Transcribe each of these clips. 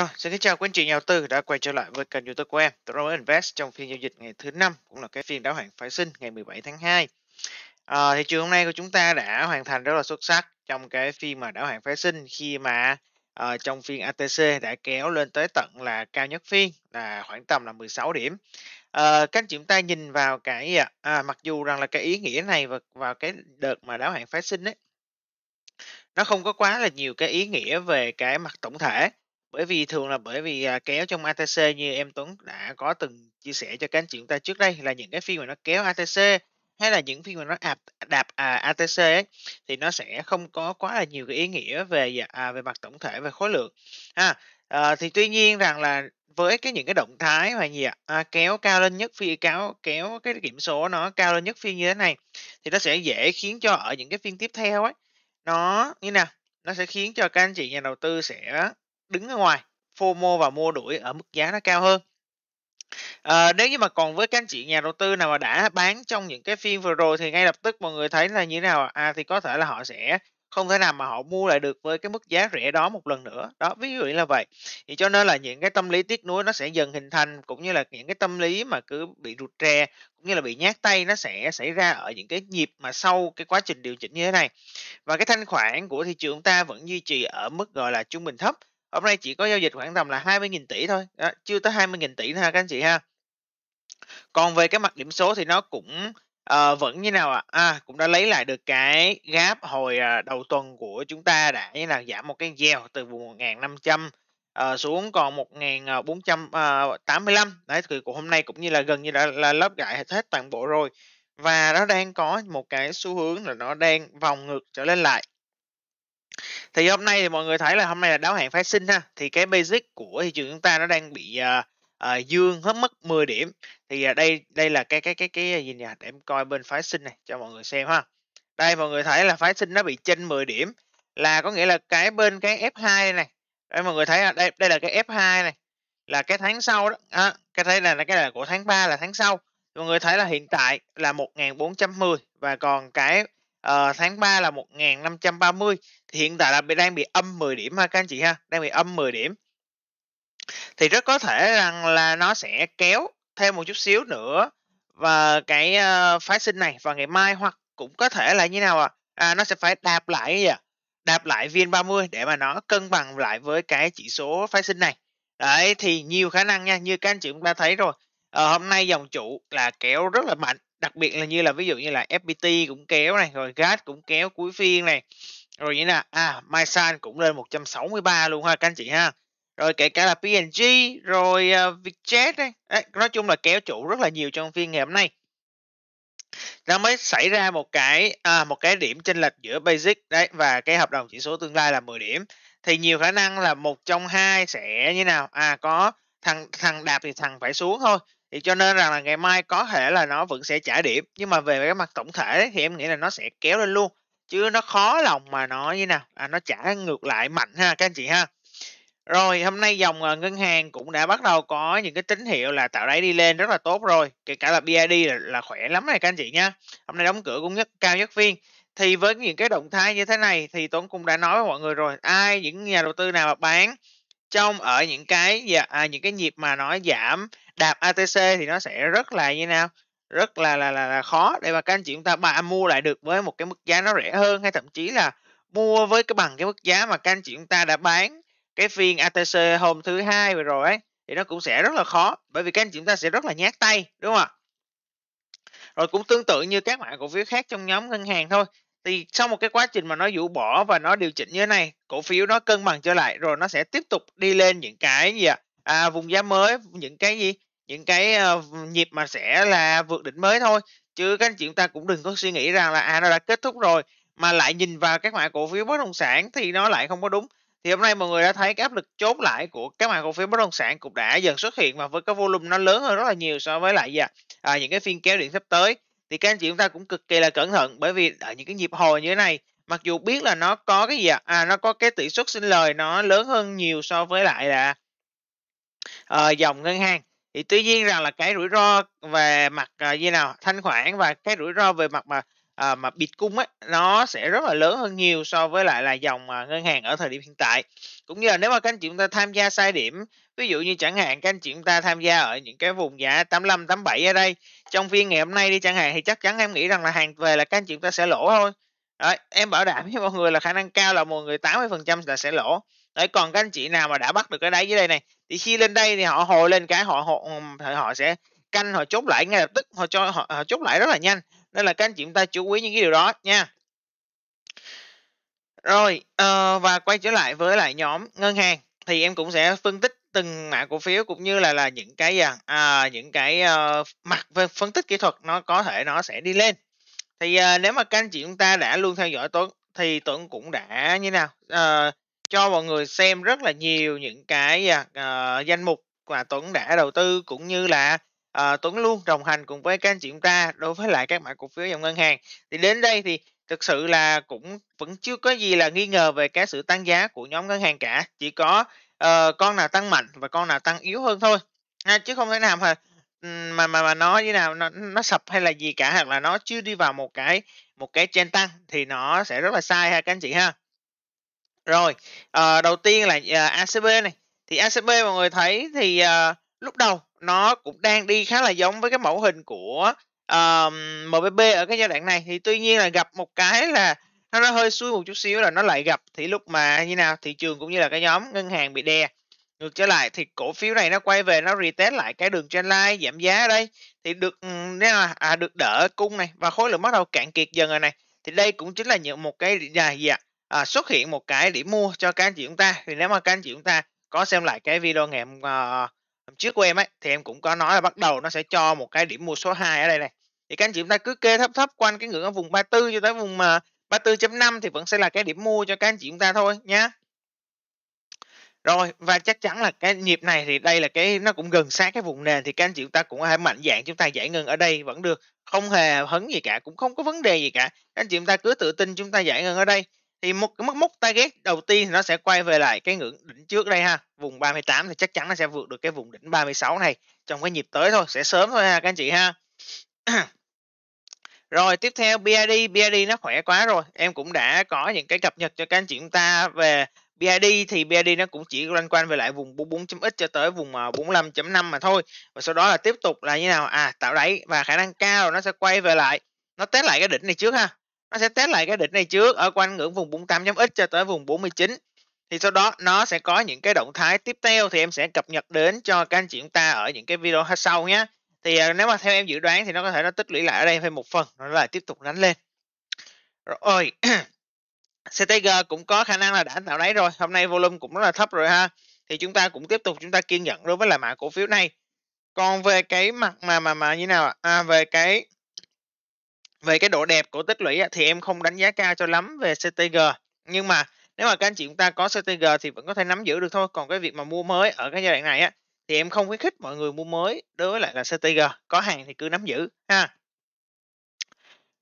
Rồi, xin kính chào quý anh chị nhà đầu tư đã quay trở lại với kênh YouTube của em, Pro Invest trong phiên giao dịch ngày thứ năm cũng là cái phiên đáo hạn phái sinh ngày 17 tháng 2. À, ờ, thị trường hôm nay của chúng ta đã hoàn thành rất là xuất sắc trong cái phiên mà đáo hạn phái sinh khi mà à, trong phiên ATC đã kéo lên tới tận là cao nhất phiên là khoảng tầm là 16 điểm. À, các anh chị chúng ta nhìn vào cái à, à, mặc dù rằng là cái ý nghĩa này và vào cái đợt mà đáo hạn phái sinh ấy nó không có quá là nhiều cái ý nghĩa về cái mặt tổng thể bởi vì thường là bởi vì, à, kéo trong ATC như em Tuấn đã có từng chia sẻ cho các anh chị chúng ta trước đây là những cái phim mà nó kéo ATC hay là những phim mà nó ạp đạp à, ATC ấy, thì nó sẽ không có quá là nhiều cái ý nghĩa về à, về mặt tổng thể về khối lượng ha à, thì tuy nhiên rằng là với cái những cái động thái mà gì ạ à, kéo cao lên nhất phi kéo kéo cái điểm số nó cao lên nhất phiên như thế này thì nó sẽ dễ khiến cho ở những cái phiên tiếp theo ấy nó như nào nó sẽ khiến cho các anh chị nhà đầu tư sẽ đứng ở ngoài FOMO và mua đuổi ở mức giá nó cao hơn À, nếu như mà còn với các anh chị nhà đầu tư nào mà đã bán trong những cái phiên vừa rồi thì ngay lập tức mọi người thấy là như thế nào à thì có thể là họ sẽ không thể nào mà họ mua lại được với cái mức giá rẻ đó một lần nữa đó ví dụ là vậy thì cho nên là những cái tâm lý tiếc nuối nó sẽ dần hình thành cũng như là những cái tâm lý mà cứ bị rụt rè cũng như là bị nhát tay nó sẽ xảy ra ở những cái nhịp mà sau cái quá trình điều chỉnh như thế này và cái thanh khoản của thị trường ta vẫn duy trì ở mức gọi là trung bình thấp hôm nay chỉ có giao dịch khoảng tầm là 20.000 tỷ thôi đó, chưa tới 20.000 tỷ ha các anh chị ha còn về cái mặt điểm số thì nó cũng uh, vẫn như nào ạ à? à, cũng đã lấy lại được cái gap hồi uh, đầu tuần của chúng ta đã như là giảm một cái dèo từ vùng 1.500 uh, ờ, xuống còn 1.485 đấy thì của hôm nay cũng như là gần như đã là lấp lại hết toàn bộ rồi và nó đang có một cái xu hướng là nó đang vòng ngược trở lên lại thì hôm nay thì mọi người thấy là hôm nay là đáo hạn phái sinh ha thì cái basic của thị trường chúng ta nó đang bị uh, uh, dương hết mất 10 điểm thì uh, đây đây là cái cái cái cái gì nhỉ để em coi bên phái sinh này cho mọi người xem ha đây mọi người thấy là phái sinh nó bị trên 10 điểm là có nghĩa là cái bên cái F2 này đây mọi người thấy là đây đây là cái F2 này là cái tháng sau đó à, cái thấy là cái là của tháng 3 là tháng sau mọi người thấy là hiện tại là 1410 và còn cái Ờ, tháng 3 là 1530 thì hiện tại là bị đang bị âm 10 điểm ha các anh chị ha, đang bị âm 10 điểm. Thì rất có thể rằng là nó sẽ kéo thêm một chút xíu nữa và cái uh, phái sinh này vào ngày mai hoặc cũng có thể là như nào À? à nó sẽ phải đạp lại gì à? Đạp lại VN30 để mà nó cân bằng lại với cái chỉ số phái sinh này. Đấy thì nhiều khả năng nha, như các anh chị cũng đã thấy rồi. Ờ, hôm nay dòng chủ là kéo rất là mạnh đặc biệt là như là ví dụ như là FPT cũng kéo này rồi GAT cũng kéo cuối phiên này rồi như là à Mysan cũng lên 163 luôn ha các anh chị ha rồi kể cả là PNG rồi uh, Vietjet đấy. nói chung là kéo chủ rất là nhiều trong phiên ngày hôm nay nó mới xảy ra một cái à, một cái điểm chênh lệch giữa basic đấy và cái hợp đồng chỉ số tương lai là 10 điểm thì nhiều khả năng là một trong hai sẽ như nào à có thằng thằng đạp thì thằng phải xuống thôi thì cho nên rằng là ngày mai có thể là nó vẫn sẽ trả điểm nhưng mà về cái mặt tổng thể thì em nghĩ là nó sẽ kéo lên luôn chứ nó khó lòng mà nó như nào à, nó trả ngược lại mạnh ha các anh chị ha rồi hôm nay dòng ờ, ngân hàng cũng đã bắt đầu có những cái tín hiệu là tạo đáy đi lên rất là tốt rồi kể cả là BID là, là khỏe lắm này các anh chị nha hôm nay đóng cửa cũng nhất cao nhất phiên thì với những cái động thái như thế này thì Tuấn cũng đã nói với mọi người rồi ai những nhà đầu tư nào mà bán trong ở những cái dạ, à, những cái nhịp mà nó giảm đạp ATC thì nó sẽ rất là như nào rất là là là, là khó để mà các anh chị chúng ta mà mua lại được với một cái mức giá nó rẻ hơn hay thậm chí là mua với cái bằng cái mức giá mà các anh chị chúng ta đã bán cái phiên ATC hôm thứ hai vừa rồi ấy thì nó cũng sẽ rất là khó bởi vì các anh chị chúng ta sẽ rất là nhát tay đúng không ạ rồi cũng tương tự như các mã cổ phiếu khác trong nhóm ngân hàng thôi thì sau một cái quá trình mà nó rũ bỏ và nó điều chỉnh như thế này cổ phiếu nó cân bằng trở lại rồi nó sẽ tiếp tục đi lên những cái gì ạ à? vùng giá mới những cái gì những cái uh, nhịp mà sẽ là vượt đỉnh mới thôi chứ các anh chị chúng ta cũng đừng có suy nghĩ rằng là à nó đã kết thúc rồi mà lại nhìn vào các mã cổ phiếu bất động sản thì nó lại không có đúng thì hôm nay mọi người đã thấy cái áp lực chốt lại của các mã cổ phiếu bất động sản cũng đã dần xuất hiện và với cái volume nó lớn hơn rất là nhiều so với lại gì à những cái phiên kéo điện sắp tới thì các anh chị chúng ta cũng cực kỳ là cẩn thận bởi vì ở những cái nhịp hồi như thế này mặc dù biết là nó có cái gì à? à nó có cái tỷ suất sinh lời nó lớn hơn nhiều so với lại là uh, dòng ngân hàng thì tuy nhiên rằng là cái rủi ro về mặt uh, như nào thanh khoản và cái rủi ro về mặt mà à, mà bịt cung ấy, nó sẽ rất là lớn hơn nhiều so với lại là dòng à, ngân hàng ở thời điểm hiện tại cũng như là nếu mà các anh chị chúng ta tham gia sai điểm ví dụ như chẳng hạn các anh chị chúng ta tham gia ở những cái vùng giá 85 87 ở đây trong phiên ngày hôm nay đi chẳng hạn thì chắc chắn em nghĩ rằng là hàng về là các anh chị chúng ta sẽ lỗ thôi Đấy, em bảo đảm với mọi người là khả năng cao là mọi người 80% là sẽ lỗ Đấy, còn các anh chị nào mà đã bắt được cái đáy dưới đây này thì khi lên đây thì họ hồi lên cái họ họ, họ sẽ canh họ chốt lại ngay lập tức họ cho họ, họ chốt lại rất là nhanh nên là các anh chị chúng ta chú ý những cái điều đó nha rồi ờ, và quay trở lại với lại nhóm ngân hàng thì em cũng sẽ phân tích từng mã cổ phiếu cũng như là là những cái à, à những cái uh, mặt về phân tích kỹ thuật nó có thể nó sẽ đi lên thì uh, nếu mà các anh chị chúng ta đã luôn theo dõi tuấn thì tuấn cũng đã như nào uh, cho mọi người xem rất là nhiều những cái uh, danh mục mà tuấn đã đầu tư cũng như là à, Tuấn luôn đồng hành cùng với các anh chị chúng ta đối với lại các mã cổ phiếu dòng ngân hàng thì đến đây thì thực sự là cũng vẫn chưa có gì là nghi ngờ về cái sự tăng giá của nhóm ngân hàng cả chỉ có uh, con nào tăng mạnh và con nào tăng yếu hơn thôi à, chứ không thể nào mà mà mà mà nó như nào nó, nó sập hay là gì cả hoặc là nó chưa đi vào một cái một cái trend tăng thì nó sẽ rất là sai ha các anh chị ha rồi à, đầu tiên là à, ACB này thì ACB mọi người thấy thì à, lúc đầu nó cũng đang đi khá là giống với cái mẫu hình của uh, MBB ở cái giai đoạn này thì tuy nhiên là gặp một cái là nó nó hơi xuôi một chút xíu là nó lại gặp thì lúc mà như nào thị trường cũng như là cái nhóm ngân hàng bị đè ngược trở lại thì cổ phiếu này nó quay về nó retest lại cái đường trendline giảm giá ở đây thì được ừ, nếu là à, được đỡ cung này và khối lượng bắt đầu cạn kiệt dần rồi này thì đây cũng chính là những một cái à, gì à, xuất hiện một cái điểm mua cho các anh chị chúng ta thì nếu mà các anh chị chúng ta có xem lại cái video ngày hôm, à, hôm trước của em ấy thì em cũng có nói là bắt đầu nó sẽ cho một cái điểm mua số 2 ở đây này thì các anh chị chúng ta cứ kê thấp thấp quanh cái ngưỡng ở vùng 34 cho tới vùng mà 34.5 thì vẫn sẽ là cái điểm mua cho các anh chị chúng ta thôi nhé rồi và chắc chắn là cái nhịp này thì đây là cái nó cũng gần sát cái vùng nền thì các anh chị chúng ta cũng có thể mạnh dạng chúng ta giải ngân ở đây vẫn được không hề hấn gì cả cũng không có vấn đề gì cả các anh chị chúng ta cứ tự tin chúng ta giải ngân ở đây thì một cái mốc mốc target đầu tiên thì nó sẽ quay về lại cái ngưỡng đỉnh trước đây ha vùng 38 thì chắc chắn nó sẽ vượt được cái vùng đỉnh 36 này trong cái nhịp tới thôi sẽ sớm thôi ha các anh chị ha rồi tiếp theo BID BID nó khỏe quá rồi em cũng đã có những cái cập nhật cho các anh chị chúng ta về BID thì BID nó cũng chỉ loanh quanh về lại vùng 44.x cho tới vùng 45.5 à, mà thôi và sau đó là tiếp tục là như nào à tạo đáy và khả năng cao nó sẽ quay về lại nó test lại cái đỉnh này trước ha nó sẽ test lại cái đỉnh này trước ở quanh ngưỡng vùng 48.x cho tới vùng 49 thì sau đó nó sẽ có những cái động thái tiếp theo thì em sẽ cập nhật đến cho các anh chị chúng ta ở những cái video sau nhé thì à, nếu mà theo em dự đoán thì nó có thể nó tích lũy lại ở đây thêm một phần nó là tiếp tục đánh lên rồi CTG cũng có khả năng là đã tạo đáy rồi hôm nay volume cũng rất là thấp rồi ha thì chúng ta cũng tiếp tục chúng ta kiên nhẫn đối với là mã cổ phiếu này còn về cái mặt mà mà mà như nào à, về cái về cái độ đẹp của tích lũy thì em không đánh giá cao cho lắm về CTG nhưng mà nếu mà các anh chị chúng ta có CTG thì vẫn có thể nắm giữ được thôi còn cái việc mà mua mới ở cái giai đoạn này á thì em không khuyến khích mọi người mua mới đối với lại là CTG có hàng thì cứ nắm giữ ha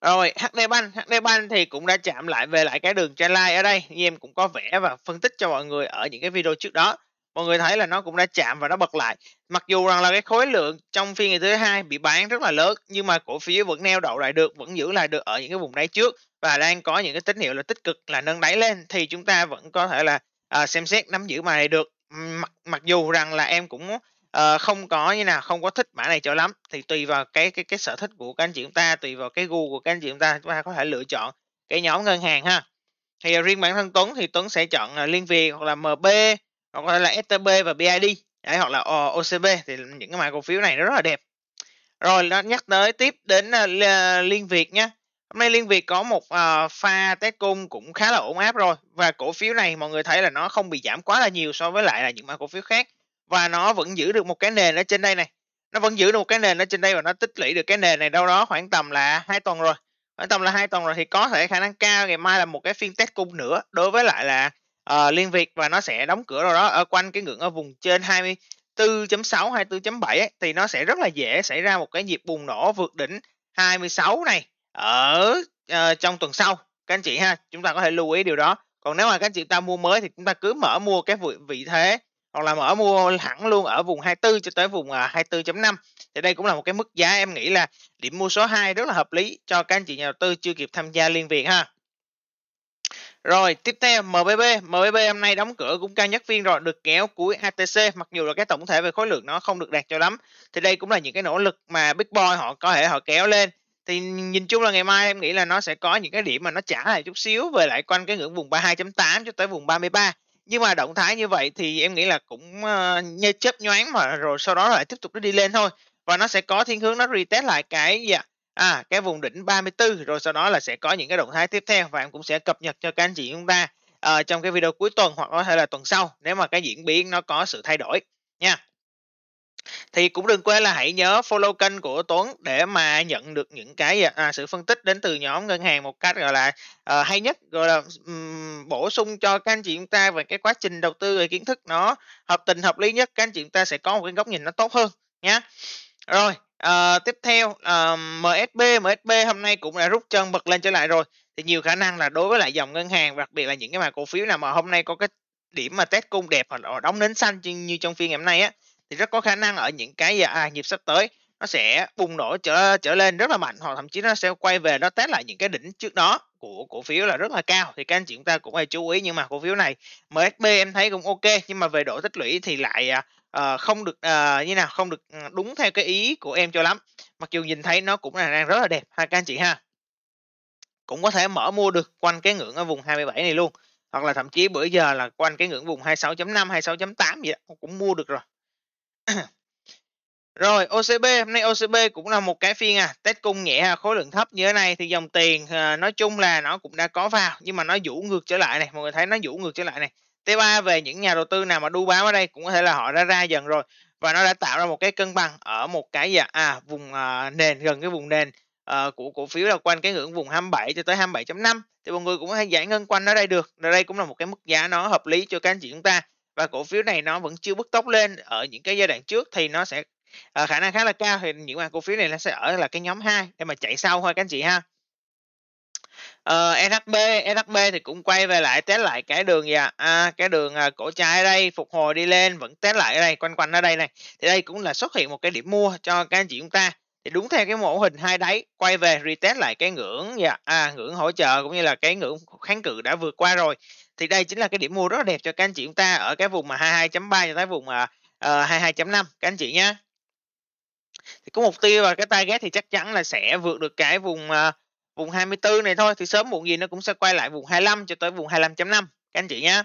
rồi HD Bank HD Bank thì cũng đã chạm lại về lại cái đường trend line ở đây như em cũng có vẽ và phân tích cho mọi người ở những cái video trước đó mọi người thấy là nó cũng đã chạm và nó bật lại mặc dù rằng là cái khối lượng trong phiên ngày thứ hai bị bán rất là lớn nhưng mà cổ phiếu vẫn neo đậu lại được vẫn giữ lại được ở những cái vùng đáy trước và đang có những cái tín hiệu là tích cực là nâng đáy lên thì chúng ta vẫn có thể là à, xem xét nắm giữ mà này được mặc mặc dù rằng là em cũng à, không có như nào không có thích mã này cho lắm thì tùy vào cái cái cái sở thích của các anh chị chúng ta tùy vào cái gu của các anh chị chúng ta chúng ta có thể lựa chọn cái nhóm ngân hàng ha thì riêng bản thân Tuấn thì Tuấn sẽ chọn à, Liên Việt hoặc là MB hoặc là, là STB và BID đấy, hoặc là ờ, OCB thì những cái mã cổ phiếu này nó rất là đẹp rồi nó nhắc tới tiếp đến uh, Liên Việt nhé hôm nay Liên Việt có một uh, pha test cung cũng khá là ổn áp rồi và cổ phiếu này mọi người thấy là nó không bị giảm quá là nhiều so với lại là những mã cổ phiếu khác và nó vẫn giữ được một cái nền ở trên đây này nó vẫn giữ được một cái nền ở trên đây và nó tích lũy được cái nền này đâu đó khoảng tầm là hai tuần rồi khoảng tầm là hai tuần rồi thì có thể khả năng cao ngày mai là một cái phiên test cung nữa đối với lại là uh, liên việt và nó sẽ đóng cửa đâu đó ở quanh cái ngưỡng ở vùng trên 24.6 24.7 ấy, thì nó sẽ rất là dễ xảy ra một cái nhịp bùng nổ vượt đỉnh 26 này ở uh, trong tuần sau các anh chị ha chúng ta có thể lưu ý điều đó còn nếu mà các anh chị ta mua mới thì chúng ta cứ mở mua cái vị, vị thế hoặc là mở mua hẳn luôn ở vùng 24 cho tới vùng 24.5 à, thì đây cũng là một cái mức giá em nghĩ là điểm mua số 2 rất là hợp lý cho các anh chị nhà đầu tư chưa kịp tham gia liên việt ha rồi, tiếp theo MBB. MBB hôm nay đóng cửa cũng cao nhất phiên rồi, được kéo cuối HTC. Mặc dù là cái tổng thể về khối lượng nó không được đạt cho lắm. Thì đây cũng là những cái nỗ lực mà Big Boy họ có thể họ kéo lên. Thì nhìn chung là ngày mai em nghĩ là nó sẽ có những cái điểm mà nó trả lại chút xíu về lại quanh cái ngưỡng vùng 32.8 cho tới vùng 33. Nhưng mà động thái như vậy thì em nghĩ là cũng uh, chớp nhoáng mà rồi sau đó lại tiếp tục nó đi lên thôi. Và nó sẽ có thiên hướng nó retest lại cái gì ạ? à, cái vùng đỉnh 34 rồi sau đó là sẽ có những cái động thái tiếp theo và em cũng sẽ cập nhật cho các anh chị chúng ta uh, trong cái video cuối tuần hoặc có thể là tuần sau nếu mà cái diễn biến nó có sự thay đổi nha thì cũng đừng quên là hãy nhớ follow kênh của Tuấn để mà nhận được những cái à, sự phân tích đến từ nhóm ngân hàng một cách gọi là à, hay nhất gọi là um, bổ sung cho các anh chị chúng ta về cái quá trình đầu tư về kiến thức nó hợp tình hợp lý nhất các anh chị chúng ta sẽ có một cái góc nhìn nó tốt hơn nhé rồi Ờ, tiếp theo ờ, MSB MSB hôm nay cũng đã rút chân bật lên trở lại rồi thì nhiều khả năng là đối với lại dòng ngân hàng đặc biệt là những cái mã cổ phiếu nào mà hôm nay có cái điểm mà test cung đẹp hoặc là đóng nến xanh như trong phiên ngày hôm nay á thì rất có khả năng ở những cái à, à, nhịp sắp tới nó sẽ bùng nổ trở trở lên rất là mạnh hoặc thậm chí nó sẽ quay về nó test lại những cái đỉnh trước đó của cổ phiếu là rất là cao thì các anh chị chúng ta cũng phải chú ý nhưng mà cổ phiếu này MSB em thấy cũng ok nhưng mà về độ tích lũy thì lại à, uh, không được uh, như nào không được ừ, đúng theo cái ý của em cho lắm mặc dù nhìn thấy nó cũng là đang rất là đẹp ha các anh chị ha cũng có thể mở mua được quanh cái ngưỡng ở vùng 27 này luôn hoặc là thậm chí bữa giờ là quanh cái ngưỡng vùng 26.5 26.8 gì đó cũng mua được rồi rồi OCB hôm nay OCB cũng là một cái phiên à test cung nhẹ khối lượng thấp như thế này thì dòng tiền ờ, nói chung là nó cũng đã có vào nhưng mà nó vũ ngược trở lại này mọi người thấy nó vũ ngược trở lại này Thứ ba về những nhà đầu tư nào mà đu bám ở đây cũng có thể là họ đã ra dần rồi và nó đã tạo ra một cái cân bằng ở một cái à vùng à, nền gần cái vùng nền à, của cổ phiếu là quanh cái ngưỡng vùng 27 cho tới 27.5 thì mọi người cũng có thể giải ngân quanh nó đây được. Ở đây cũng là một cái mức giá nó hợp lý cho các anh chị chúng ta và cổ phiếu này nó vẫn chưa bứt tốc lên ở những cái giai đoạn trước thì nó sẽ à, khả năng khá là cao thì những mà cổ phiếu này nó sẽ ở là cái nhóm 2 để mà chạy sau thôi các anh chị ha ờ, NHB NHB thì cũng quay về lại test lại cái đường gì à, cái đường à, cổ chai đây phục hồi đi lên vẫn test lại ở đây quanh quanh ở đây này thì đây cũng là xuất hiện một cái điểm mua cho các anh chị chúng ta thì đúng theo cái mô hình hai đáy quay về retest lại cái ngưỡng và à, ngưỡng hỗ trợ cũng như là cái ngưỡng kháng cự đã vượt qua rồi thì đây chính là cái điểm mua rất là đẹp cho các anh chị chúng ta ở cái vùng mà 22.3 cho tới vùng mà uh, 22.5 các anh chị nhé thì có mục tiêu và cái target thì chắc chắn là sẽ vượt được cái vùng uh, vùng 24 này thôi thì sớm muộn gì nó cũng sẽ quay lại vùng 25 cho tới vùng 25.5 các anh chị nhá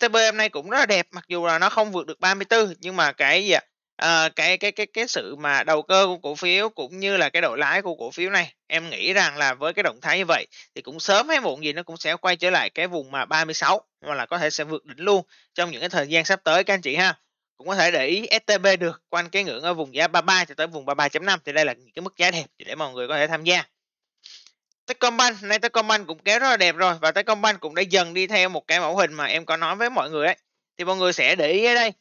STB hôm nay cũng rất là đẹp mặc dù là nó không vượt được 34 nhưng mà cái gì ạ à, cái cái cái cái sự mà đầu cơ của cổ phiếu cũng như là cái độ lãi của cổ phiếu này em nghĩ rằng là với cái động thái như vậy thì cũng sớm hay muộn gì nó cũng sẽ quay trở lại cái vùng mà 36 hoặc là có thể sẽ vượt đỉnh luôn trong những cái thời gian sắp tới các anh chị ha cũng có thể để ý STB được quanh cái ngưỡng ở vùng giá 33 cho tới vùng 33.5 thì đây là những cái mức giá đẹp để mọi người có thể tham gia Techcombank nay Techcombank cũng kéo rất là đẹp rồi và Techcombank cũng đã dần đi theo một cái mẫu hình mà em có nói với mọi người ấy thì mọi người sẽ để ý ở đây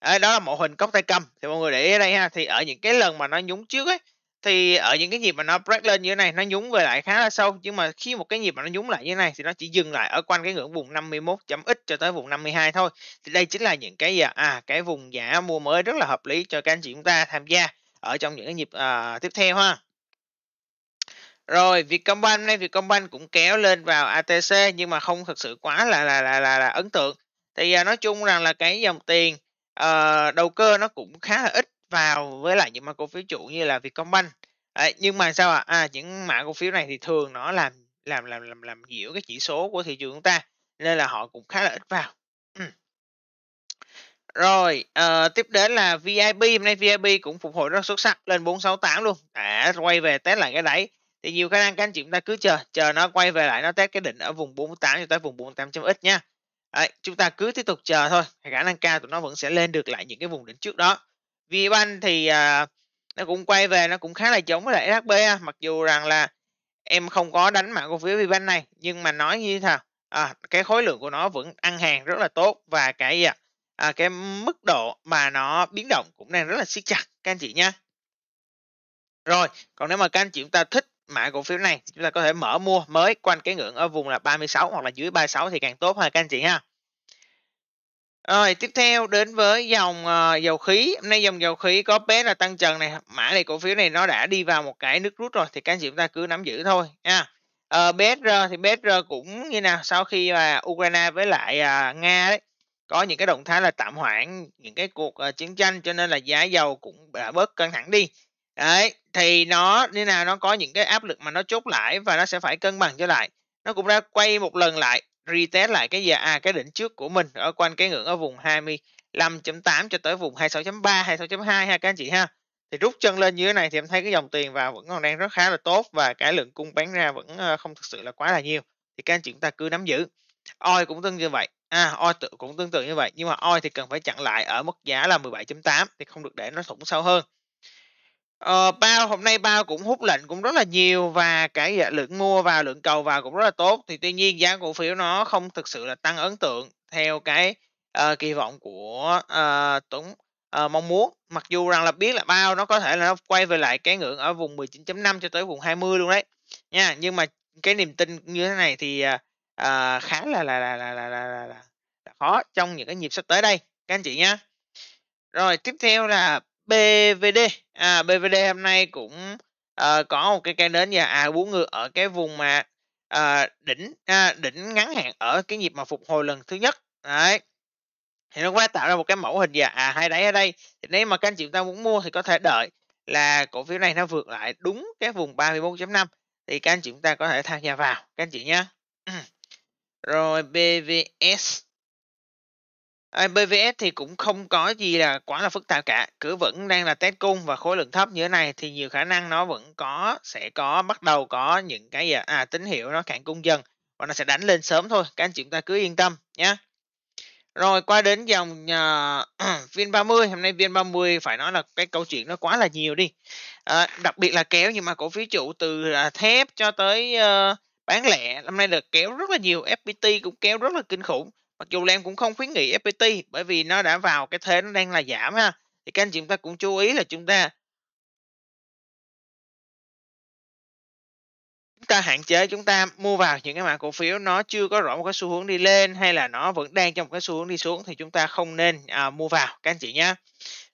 à, đó là mẫu hình cốc tay cầm thì mọi người để ý ở đây ha thì ở những cái lần mà nó nhúng trước ấy thì ở những cái nhịp mà nó break lên như thế này nó nhúng về lại khá là sâu nhưng mà khi một cái nhịp mà nó nhúng lại như thế này thì nó chỉ dừng lại ở quanh cái ngưỡng vùng 51.x cho tới vùng 52 thôi thì đây chính là những cái à cái vùng giá mua mới rất là hợp lý cho các anh chị chúng ta tham gia ở trong những cái nhịp à, tiếp theo ha rồi Vietcombank hôm nay Vietcombank cũng kéo lên vào ATC nhưng mà không thực sự quá là là là là, là ấn tượng thì à, nói chung rằng là cái dòng tiền à, đầu cơ nó cũng khá là ít vào với lại những mã cổ phiếu chủ như là Vietcombank Đấy, nhưng mà sao ạ à? à, những mã cổ phiếu này thì thường nó làm làm làm làm làm nhiễu cái chỉ số của thị trường chúng ta nên là họ cũng khá là ít vào rồi uh, tiếp đến là VIP hôm nay VIP cũng phục hồi rất xuất sắc lên 468 luôn đã à, quay về test lại cái đáy thì nhiều khả năng các anh chị chúng ta cứ chờ chờ nó quay về lại nó test cái đỉnh ở vùng 48 cho tới vùng 48 x nha Đấy, chúng ta cứ tiếp tục chờ thôi khả năng cao tụi nó vẫn sẽ lên được lại những cái vùng đỉnh trước đó VBank thì à, nó cũng quay về nó cũng khá là giống với lại SHB mặc dù rằng là em không có đánh mạng cổ phiếu VBank này nhưng mà nói như thế nào à, cái khối lượng của nó vẫn ăn hàng rất là tốt và cái gì à, à, cái mức độ mà nó biến động cũng đang rất là siết chặt các anh chị nhé rồi còn nếu mà các anh chị chúng ta thích mã cổ phiếu này chúng ta có thể mở mua mới quanh cái ngưỡng ở vùng là 36 hoặc là dưới 36 thì càng tốt ha các anh chị ha. Rồi tiếp theo đến với dòng uh, dầu khí, hôm nay dòng dầu khí có bé là tăng trần này, mã này cổ phiếu này nó đã đi vào một cái nước rút rồi thì các anh chị chúng ta cứ nắm giữ thôi nha. Uh, ờ, BSR thì BSR cũng như nào sau khi mà Ukraine với lại uh, Nga đấy có những cái động thái là tạm hoãn những cái cuộc uh, chiến tranh cho nên là giá dầu cũng đã bớt căng thẳng đi Đấy, thì nó như nào nó có những cái áp lực mà nó chốt lại và nó sẽ phải cân bằng trở lại. Nó cũng đã quay một lần lại, retest lại cái giá à, cái đỉnh trước của mình ở quanh cái ngưỡng ở vùng 25.8 cho tới vùng 26.3, 26.2 ha các anh chị ha. Thì rút chân lên dưới này thì em thấy cái dòng tiền vào vẫn còn đang rất khá là tốt và cái lượng cung bán ra vẫn ờ, không thực sự là quá là nhiều. Thì các anh chị chúng ta cứ nắm giữ. Oi cũng tương như vậy. À, oi tự cũng tương tự như vậy nhưng mà oi thì cần phải chặn lại ở mức giá là 17.8 thì không được để nó thủng sâu hơn Ờ, bao hôm nay bao cũng hút lệnh cũng rất là nhiều và cái dạ, lượng mua vào lượng cầu vào cũng rất là tốt. Thì tuy nhiên giá cổ phiếu nó không thực sự là tăng ấn tượng theo cái, ờ, kỳ vọng của, ờ, Tuấn, ờ, mong muốn. Mặc dù rằng là biết là bao nó có thể là nó quay về lại cái ngưỡng ở vùng 19.5 cho tới vùng 20 luôn đấy, nha. Nhưng mà cái niềm tin như thế này thì, à, à khá là là là là là là là là khó trong những cái nhịp sắp tới đây, các anh chị nhá. Rồi tiếp theo là BVD à, BVD hôm nay cũng uh, có một cái cây đến và à bú ngược ở cái vùng mà uh, đỉnh uh, đỉnh ngắn hạn ở cái nhịp mà phục hồi lần thứ nhất đấy thì nó quá tạo ra một cái mẫu hình và à hai đáy ở đây thì nếu mà các anh chị chúng ta muốn mua thì có thể đợi là cổ phiếu này nó vượt lại đúng cái vùng 34.5 thì các anh chị chúng ta có thể tham gia vào các anh chị nhé rồi BVS BVS thì cũng không có gì là quá là phức tạp cả, cứ vẫn đang là test cung và khối lượng thấp như thế này thì nhiều khả năng nó vẫn có sẽ có bắt đầu có những cái à, tín hiệu nó cạn cung dần và nó sẽ đánh lên sớm thôi, các anh chị chúng ta cứ yên tâm nhé. Rồi qua đến dòng uh, à, VN30, hôm nay VN30 phải nói là cái câu chuyện nó quá là nhiều đi. À, đặc biệt là kéo nhưng mà cổ phiếu chủ từ uh, thép cho tới uh, bán lẻ hôm nay được kéo rất là nhiều, FPT cũng kéo rất là kinh khủng mặc dù là em cũng không khuyến nghị FPT bởi vì nó đã vào cái thế nó đang là giảm ha thì các anh chị chúng ta cũng chú ý là chúng ta chúng ta hạn chế chúng ta mua vào những cái mã cổ phiếu nó chưa có rõ một cái xu hướng đi lên hay là nó vẫn đang trong một cái xu hướng đi xuống thì chúng ta không nên à, mua vào các anh chị nhé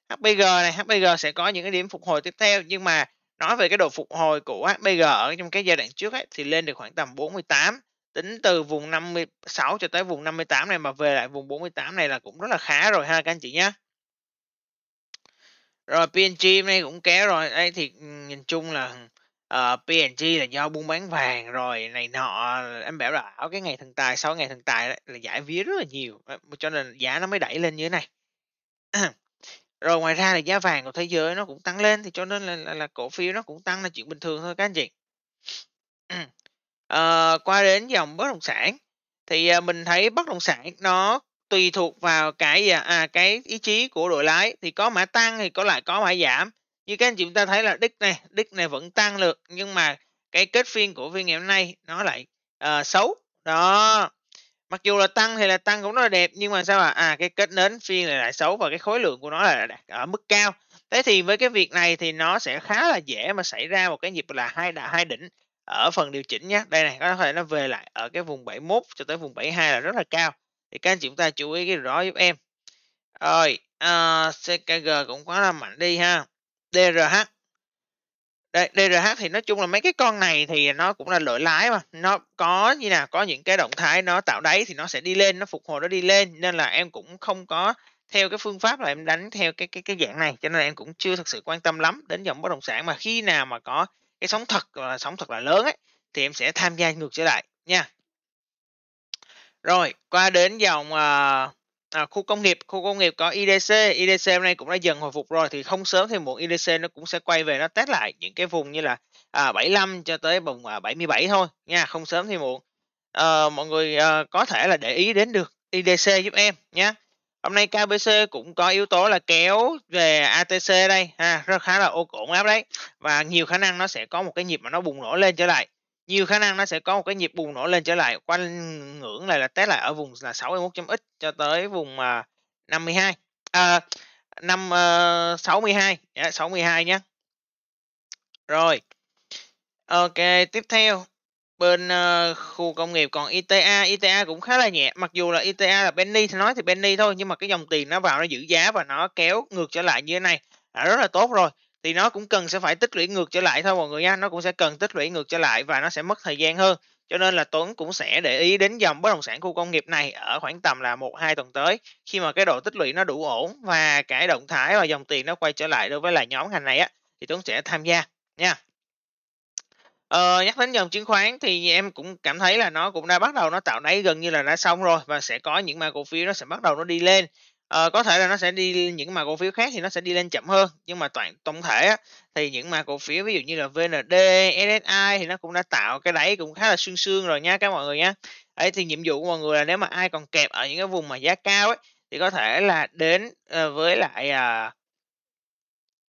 HPG này HPG sẽ có những cái điểm phục hồi tiếp theo nhưng mà nói về cái độ phục hồi của HPG ở trong cái giai đoạn trước ấy, thì lên được khoảng tầm 48 tính từ vùng 56 cho tới vùng 58 này mà về lại vùng 48 này là cũng rất là khá rồi ha các anh chị nhé rồi PNG này cũng kéo rồi đây thì ừ, nhìn chung là uh, ờ, PNG là do buôn bán vàng rồi này nọ em bảo là cái ngày thần tài sau ngày thần tài là giải vía rất là nhiều ờ, cho nên giá nó mới đẩy lên như thế này rồi ngoài ra là giá vàng của thế giới nó cũng tăng lên thì cho nên là, là, là cổ phiếu nó cũng tăng là chuyện bình thường thôi các anh chị à, qua đến dòng bất động sản thì à, mình thấy bất động sản nó tùy thuộc vào cái à cái ý chí của đội lái thì có mã tăng thì có lại có mã giảm như các anh chị chúng ta thấy là đích này đích này vẫn tăng được nhưng mà cái kết phiên của phiên ngày hôm nay nó lại uh, xấu đó mặc dù là tăng thì là tăng cũng rất là đẹp nhưng mà sao mà à cái kết nến phiên này lại xấu và cái khối lượng của nó là đạt ở mức cao thế thì với cái việc này thì nó sẽ khá là dễ mà xảy ra một cái nhịp là hai đà hai đỉnh ở phần điều chỉnh nhé đây này có thể nó về lại ở cái vùng 71 cho tới vùng 72 là rất là cao thì các anh chị chúng ta chú ý cái rõ giúp em rồi uh, ờ, CKG cũng quá là mạnh đi ha DRH đây, DRH thì nói chung là mấy cái con này thì nó cũng là lợi lái mà nó có như nào có những cái động thái nó tạo đáy thì nó sẽ đi lên nó phục hồi nó đi lên nên là em cũng không có theo cái phương pháp là em đánh theo cái cái cái dạng này cho nên là em cũng chưa thực sự quan tâm lắm đến dòng bất động sản mà khi nào mà có cái sóng thật là sóng thật là lớn ấy thì em sẽ tham gia ngược trở lại nha rồi qua đến dòng à, à, khu công nghiệp khu công nghiệp có IDC IDC hôm nay cũng đã dần hồi phục rồi thì không sớm thì muộn IDC nó cũng sẽ quay về nó test lại những cái vùng như là à, 75 cho tới vùng à, 77 thôi nha không sớm thì muộn à, mọi người à, có thể là để ý đến được IDC giúp em nhé hôm nay KBC cũng có yếu tố là kéo về ATC đây ha rất khá là ổn áp đấy và nhiều khả năng nó sẽ có một cái nhịp mà nó bùng nổ lên trở lại nhiều khả năng nó sẽ có một cái nhịp bùng nổ lên trở lại quanh ngưỡng này là test lại ở vùng là 61.x cho tới vùng mà 52 à, năm uh, 62 yeah, 62 nhé rồi ok tiếp theo bên ờ, khu công nghiệp còn ITA ITA cũng khá là nhẹ mặc dù là ITA là Benny thì nói thì Benny thôi nhưng mà cái dòng tiền nó vào nó giữ giá và nó kéo ngược trở lại như thế này đã rất là tốt rồi thì nó cũng cần sẽ phải tích lũy ngược trở lại thôi mọi người nha nó cũng sẽ cần tích lũy ngược trở lại và nó sẽ mất thời gian hơn cho nên là Tuấn cũng sẽ để ý đến dòng bất động sản khu công nghiệp này ở khoảng tầm là một hai tuần tới khi mà cái độ tích lũy nó đủ ổn và cái động thái và dòng tiền nó quay trở lại đối với là nhóm ngành này á thì Tuấn sẽ tham gia nha Ờ, nhắc đến dòng chứng khoán thì em cũng cảm thấy là nó cũng đã bắt đầu nó tạo đáy gần như là đã xong rồi và sẽ có những mã cổ phiếu nó sẽ bắt đầu nó đi lên. Ờ, có thể là nó sẽ đi những mã cổ phiếu khác thì nó sẽ đi lên chậm hơn nhưng mà toàn tổng thể á, thì những mã cổ phiếu ví dụ như là VND, SSI thì nó cũng đã tạo cái đáy cũng khá là sương sương rồi nha các mọi người nha. Ấy thì nhiệm vụ của mọi người là nếu mà ai còn kẹp ở những cái vùng mà giá cao ấy thì có thể là đến ờ, với lại à,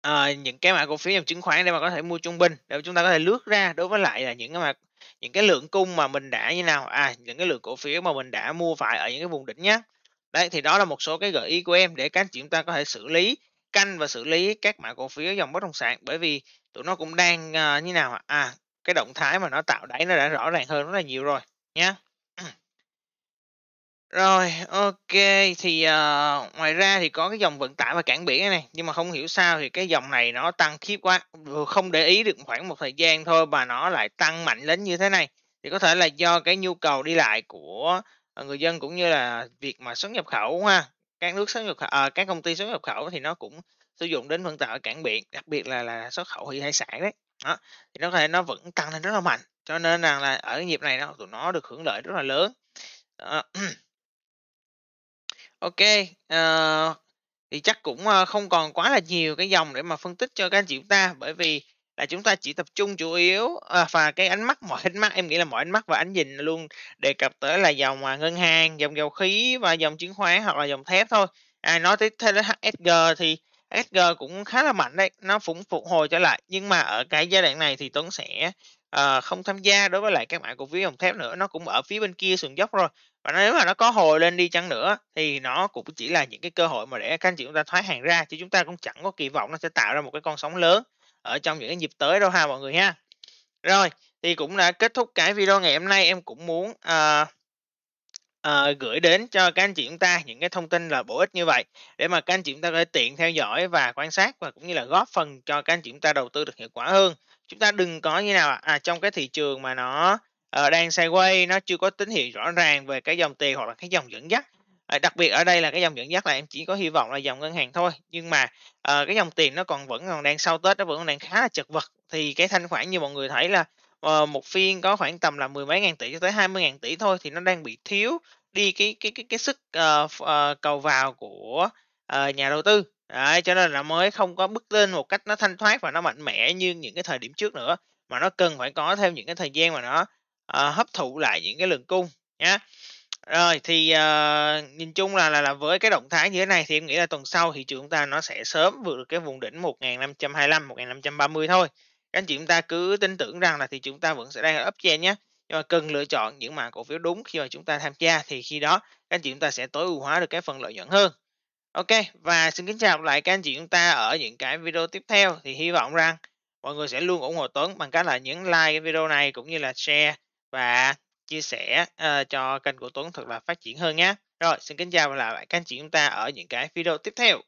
Ờ, những cái mã cổ phiếu dòng chứng khoán để mà có thể mua trung bình để chúng ta có thể lướt ra đối với lại là những cái mà những cái lượng cung mà mình đã như nào à những cái lượng cổ phiếu mà mình đã mua phải ở những cái vùng đỉnh nhé đấy thì đó là một số cái gợi ý của em để các chị chúng ta có thể xử lý canh và xử lý các mã cổ phiếu dòng bất động sản bởi vì tụi nó cũng đang à, như nào à cái động thái mà nó tạo đáy nó đã rõ ràng hơn rất là nhiều rồi nhé rồi, OK, thì, ờ, ngoài ra thì có cái dòng vận tải và cảng biển này nhưng mà không hiểu sao thì cái dòng này nó tăng khiếp quá, không để ý được khoảng một thời gian thôi mà nó lại tăng mạnh đến như thế này. Thì có thể là do cái nhu cầu đi lại của, ờ, người dân cũng như là việc mà xuất nhập khẩu ha, các nước xuất nhập kh ờ, các công ty xuất nhập khẩu thì nó cũng sử dụng đến vận tải cảng biển, đặc biệt là là xuất khẩu thủy hải sản đấy. Đó, thì nó có thể nó vẫn tăng lên rất là mạnh, cho nên rằng là ở cái nhịp này nó tụi nó được hưởng lợi rất là lớn. Ờ. Ok, ờ, thì chắc cũng ờ, không còn quá là nhiều cái dòng để mà phân tích cho các anh chị chúng ta bởi vì là chúng ta chỉ tập trung chủ yếu à, và cái ánh mắt mọi ánh mắt em nghĩ là mọi ánh mắt và ánh nhìn luôn đề cập tới là dòng à, ngân hàng, dòng dầu khí và dòng chứng khoán hoặc là dòng thép thôi. À, nói tới thế đến HSG thì SG cũng khá là mạnh đấy, nó cũng phục hồi trở lại nhưng mà ở cái giai đoạn này thì Tuấn sẽ ờ, không tham gia đối với lại các mã cổ phiếu dòng thép nữa, nó cũng ở phía bên kia sườn dốc rồi và nếu mà nó có hồi lên đi chăng nữa thì nó cũng chỉ là những cái cơ hội mà để các anh chị chúng ta thoái hàng ra chứ chúng ta cũng chẳng có kỳ vọng nó sẽ tạo ra một cái con sóng lớn ở trong những cái dịp tới đâu ha mọi người ha rồi thì cũng đã kết thúc cái video ngày hôm nay em cũng muốn uh, uh, gửi đến cho các anh chị chúng ta những cái thông tin là bổ ích như vậy để mà các anh chị chúng ta có thể tiện theo dõi và quan sát và cũng như là góp phần cho các anh chị chúng ta đầu tư được hiệu quả hơn chúng ta đừng có như nào à, trong cái thị trường mà nó Ờ, đang sideways nó chưa có tín hiệu rõ ràng về cái dòng tiền hoặc là cái dòng dẫn dắt ờ, đặc biệt ở đây là cái dòng dẫn dắt là em chỉ có hy vọng là dòng ngân hàng thôi nhưng mà ờ, cái dòng tiền nó còn vẫn còn đang sau tết nó vẫn còn đang khá là chật vật thì cái thanh khoản như mọi người thấy là một phiên có khoảng tầm là mười mấy ngàn tỷ cho tới hai mươi ngàn tỷ thôi thì nó đang bị thiếu đi cái cái cái cái sức uh, uh, cầu vào của uh, nhà đầu tư Đấy, cho nên là mới không có bước lên một cách nó thanh thoát và nó mạnh mẽ như những cái thời điểm trước nữa mà nó cần phải có thêm những cái thời gian mà nó à, hấp thụ lại những cái lượng cung nhé rồi thì à, nhìn chung là, là là với cái động thái như thế này thì em nghĩ là tuần sau thị trường chúng ta nó sẽ sớm vượt được cái vùng đỉnh 1525 1530 thôi các anh chị chúng ta cứ tin tưởng rằng là thì chúng ta vẫn sẽ đang ở uptrend nhé nhưng mà cần lựa chọn những mã cổ phiếu đúng khi mà chúng ta tham gia thì khi đó các anh chị chúng ta sẽ tối ưu hóa được cái phần lợi nhuận hơn ok và xin kính chào lại các anh chị chúng ta ở những cái video tiếp theo thì hy vọng rằng mọi người sẽ luôn ủng hộ Tuấn bằng cách là nhấn like cái video này cũng như là share và chia sẻ uh, cho kênh của Tuấn thật là phát triển hơn nhé. Rồi, xin kính chào và hẹn gặp lại các anh chị chúng ta ở những cái video tiếp theo.